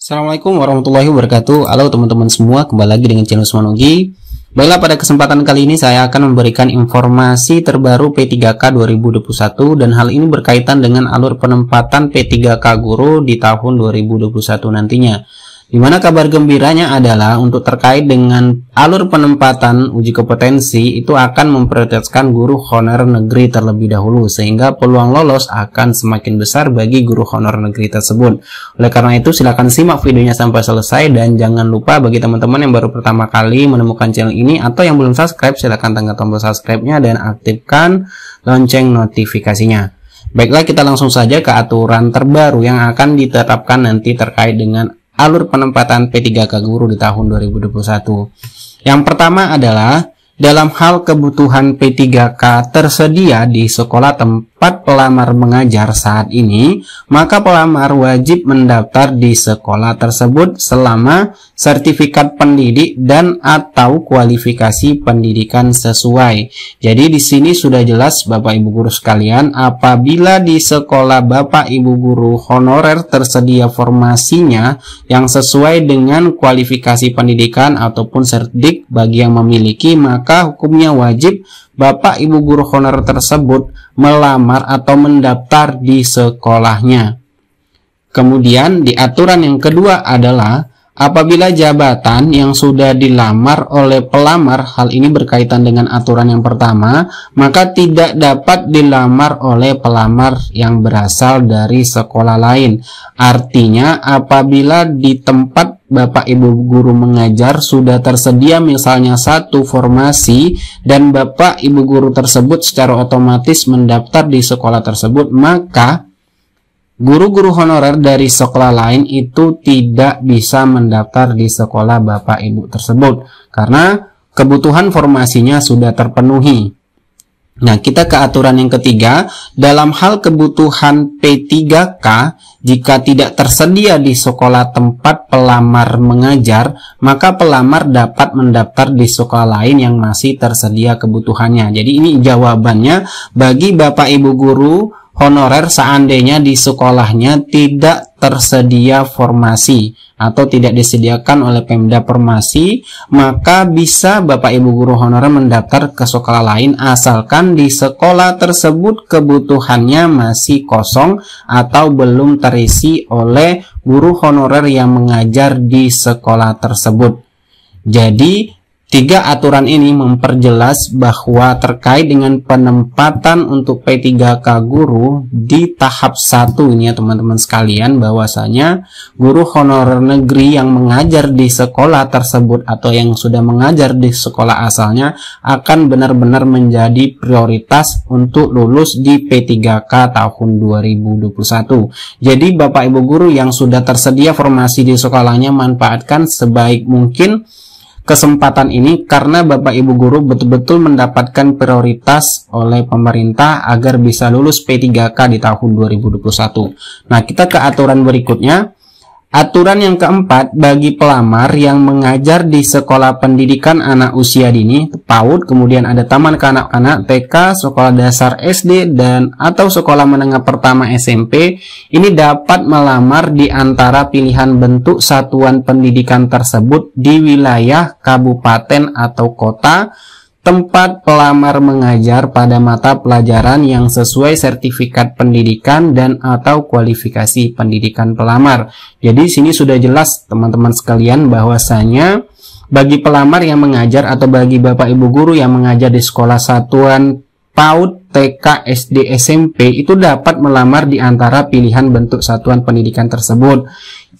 Assalamualaikum warahmatullahi wabarakatuh Halo teman-teman semua, kembali lagi dengan channel Semanogi. Baiklah pada kesempatan kali ini saya akan memberikan informasi terbaru P3K 2021 Dan hal ini berkaitan dengan alur penempatan P3K Guru di tahun 2021 nantinya di mana kabar gembiranya adalah untuk terkait dengan alur penempatan uji kompetensi itu akan memprioritaskan guru honorer negeri terlebih dahulu sehingga peluang lolos akan semakin besar bagi guru honorer negeri tersebut. Oleh karena itu silakan simak videonya sampai selesai dan jangan lupa bagi teman-teman yang baru pertama kali menemukan channel ini atau yang belum subscribe silakan tekan tombol subscribe-nya dan aktifkan lonceng notifikasinya. Baiklah kita langsung saja ke aturan terbaru yang akan ditetapkan nanti terkait dengan alur penempatan P3K guru di tahun 2021. Yang pertama adalah dalam hal kebutuhan P3K tersedia di sekolah tem 4 pelamar mengajar saat ini, maka pelamar wajib mendaftar di sekolah tersebut selama sertifikat pendidik dan atau kualifikasi pendidikan sesuai. Jadi di sini sudah jelas Bapak Ibu guru sekalian, apabila di sekolah Bapak Ibu guru honorer tersedia formasinya yang sesuai dengan kualifikasi pendidikan ataupun sertifikat bagi yang memiliki, maka hukumnya wajib bapak ibu guru honorer tersebut melamar atau mendaftar di sekolahnya. Kemudian di aturan yang kedua adalah apabila jabatan yang sudah dilamar oleh pelamar hal ini berkaitan dengan aturan yang pertama, maka tidak dapat dilamar oleh pelamar yang berasal dari sekolah lain. Artinya apabila di tempat Bapak Ibu guru mengajar sudah tersedia misalnya satu formasi dan Bapak Ibu guru tersebut secara otomatis mendaftar di sekolah tersebut, maka guru-guru honorer dari sekolah lain itu tidak bisa mendaftar di sekolah Bapak Ibu tersebut karena kebutuhan formasinya sudah terpenuhi. Nah, kita ke aturan yang ketiga, dalam hal kebutuhan P3K, jika tidak tersedia di sekolah tempat pelamar mengajar, maka pelamar dapat mendaftar di sekolah lain yang masih tersedia kebutuhannya. Jadi ini jawabannya bagi Bapak Ibu guru honorer seandainya di sekolahnya tidak tersedia formasi atau tidak disediakan oleh Pemda formasi, maka bisa Bapak Ibu guru honorer mendaftar ke sekolah lain asalkan di sekolah tersebut kebutuhannya masih kosong atau belum terisi oleh guru honorer yang mengajar di sekolah tersebut. Jadi, Tiga aturan ini memperjelas bahwa terkait dengan penempatan untuk P3K guru di tahap satu ini ya teman-teman sekalian bahwasanya guru honorer negeri yang mengajar di sekolah tersebut atau yang sudah mengajar di sekolah asalnya akan benar-benar menjadi prioritas untuk lulus di P3K tahun 2021. Jadi Bapak Ibu guru yang sudah tersedia formasi di sekolahnya manfaatkan sebaik mungkin kesempatan ini karena Bapak Ibu guru betul-betul mendapatkan prioritas oleh pemerintah agar bisa lulus P3K di tahun 2021. Nah, kita ke aturan berikutnya. Aturan yang keempat bagi pelamar yang mengajar di sekolah pendidikan anak usia dini, PAUD, kemudian ada taman kanak-kanak, TK, sekolah dasar SD dan atau sekolah menengah pertama SMP, ini dapat melamar di antara pilihan bentuk satuan pendidikan tersebut di wilayah kabupaten atau kota tempat pelamar mengajar pada mata pelajaran yang sesuai sertifikat pendidikan dan atau kualifikasi pendidikan pelamar. Jadi sini sudah jelas teman-teman sekalian bahwasanya bagi pelamar yang mengajar atau bagi Bapak Ibu guru yang mengajar di sekolah satuan PAUD, TK, SD, SMP itu dapat melamar di antara pilihan bentuk satuan pendidikan tersebut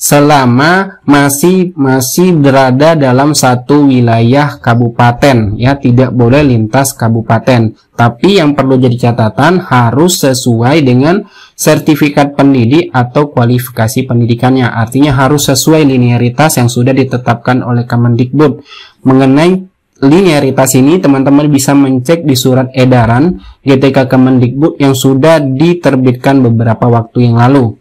selama masih masih berada dalam satu wilayah kabupaten ya tidak boleh lintas kabupaten tapi yang perlu jadi catatan harus sesuai dengan sertifikat pendidik atau kualifikasi pendidikannya artinya harus sesuai linearitas yang sudah ditetapkan oleh Kemendikbud mengenai linearitas ini teman-teman bisa mencek di surat edaran GTK Kemendikbud yang sudah diterbitkan beberapa waktu yang lalu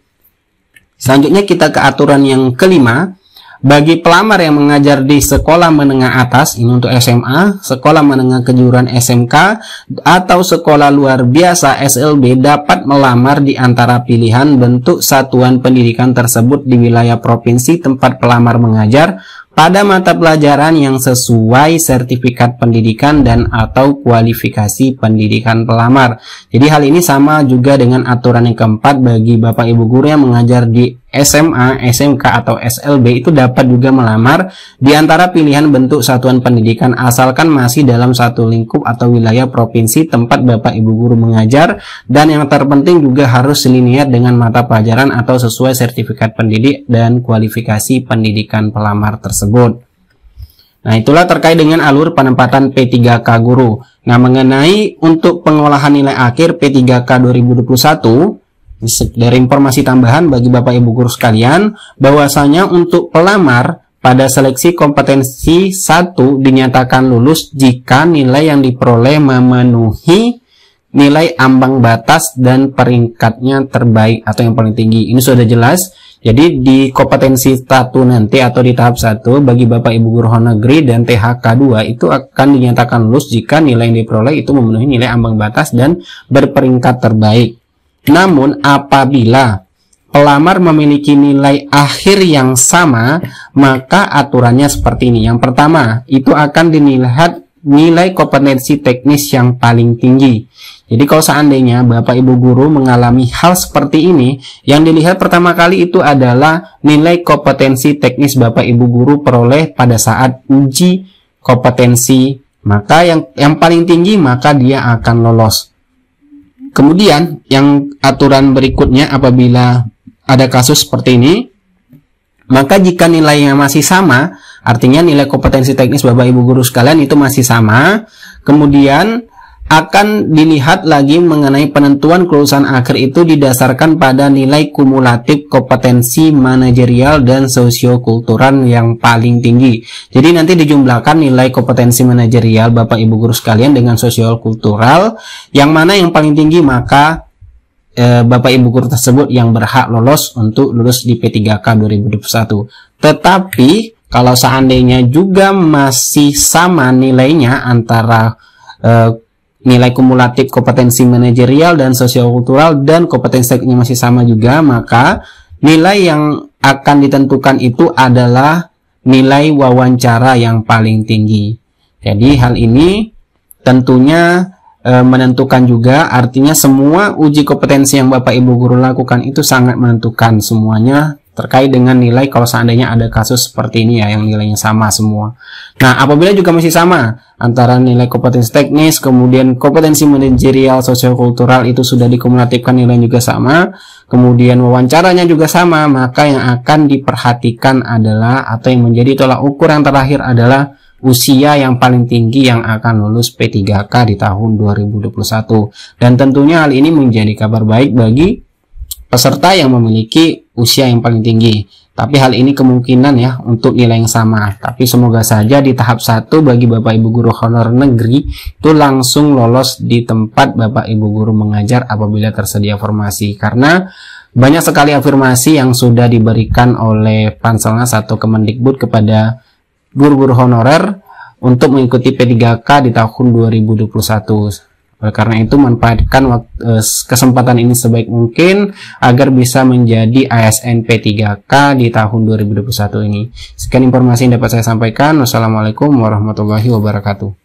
Selanjutnya kita ke aturan yang kelima. Bagi pelamar yang mengajar di sekolah menengah atas, ini untuk SMA, sekolah menengah kejuruan SMK, atau sekolah luar biasa SLB dapat melamar di antara pilihan bentuk satuan pendidikan tersebut di wilayah provinsi tempat pelamar mengajar pada mata pelajaran yang sesuai sertifikat pendidikan dan atau kualifikasi pendidikan pelamar. Jadi hal ini sama juga dengan aturan yang keempat bagi Bapak Ibu guru yang mengajar di SMA, SMK, atau SLB itu dapat juga melamar di antara pilihan bentuk satuan pendidikan asalkan masih dalam satu lingkup atau wilayah provinsi tempat Bapak Ibu guru mengajar dan yang terpenting juga harus selinier dengan mata pelajaran atau sesuai sertifikat pendidik dan kualifikasi pendidikan pelamar tersebut. Nah, itulah terkait dengan alur penempatan P3K guru. Nah, mengenai untuk pengolahan nilai akhir P3K 2021 dari informasi tambahan bagi Bapak Ibu guru sekalian, bahwasanya untuk pelamar pada seleksi kompetensi 1 dinyatakan lulus jika nilai yang diperoleh memenuhi nilai ambang batas dan peringkatnya terbaik atau yang paling tinggi. Ini sudah jelas. Jadi di kompetensi 1 nanti atau di tahap 1 bagi Bapak Ibu guru honorer negeri dan THK 2 itu akan dinyatakan lulus jika nilai yang diperoleh itu memenuhi nilai ambang batas dan berperingkat terbaik. Namun apabila pelamar memiliki nilai akhir yang sama, maka aturannya seperti ini. Yang pertama, itu akan dilihat nilai kompetensi teknis yang paling tinggi. Jadi kalau seandainya Bapak Ibu guru mengalami hal seperti ini, yang dilihat pertama kali itu adalah nilai kompetensi teknis Bapak Ibu guru peroleh pada saat uji kompetensi. Maka yang yang paling tinggi maka dia akan lolos. Kemudian yang aturan berikutnya apabila ada kasus seperti ini, maka jika nilainya masih sama, artinya nilai kompetensi teknis Bapak Ibu guru sekalian itu masih sama, kemudian akan dilihat lagi mengenai penentuan kelulusan akhir itu didasarkan pada nilai kumulatif kompetensi manajerial dan sosiokultural yang paling tinggi. Jadi nanti dijumlahkan nilai kompetensi manajerial Bapak Ibu guru sekalian dengan sosiokultural yang mana yang paling tinggi maka eh, Bapak Ibu guru tersebut yang berhak lolos untuk lulus di P3K 2021. Tetapi kalau seandainya juga masih sama nilainya antara e, nilai kumulatif kompetensi manajerial dan sosiokultural dan kompetensi tekniknya masih sama juga, maka nilai yang akan ditentukan itu adalah nilai wawancara yang paling tinggi. Jadi hal ini tentunya e, menentukan juga artinya semua uji kompetensi yang Bapak Ibu guru lakukan itu sangat menentukan semuanya terkait dengan nilai kalau seandainya ada kasus seperti ini ya yang nilainya sama semua. Nah, apabila juga masih sama antara nilai kompetensi teknis kemudian kompetensi manajerial sosiokultural itu sudah dikumulatifkan nilai juga sama, kemudian wawancaranya juga sama, maka yang akan diperhatikan adalah atau yang menjadi tolak ukur yang terakhir adalah usia yang paling tinggi yang akan lulus P3K di tahun 2021. Dan tentunya hal ini menjadi kabar baik bagi peserta yang memiliki usia yang paling tinggi. Tapi hal ini kemungkinan ya untuk nilai yang sama. Tapi semoga saja di tahap 1 bagi Bapak Ibu guru honor negeri itu langsung lolos di tempat Bapak Ibu guru mengajar apabila tersedia formasi. Karena banyak sekali afirmasi yang sudah diberikan oleh panselnya satu Kemendikbud kepada guru-guru honorer untuk mengikuti P3K di tahun 2021. Oleh karena itu manfaatkan eh, kesempatan ini sebaik mungkin agar bisa menjadi ASN P3K di tahun 2021 ini. Sekian informasi yang dapat saya sampaikan. Wassalamualaikum warahmatullahi wabarakatuh.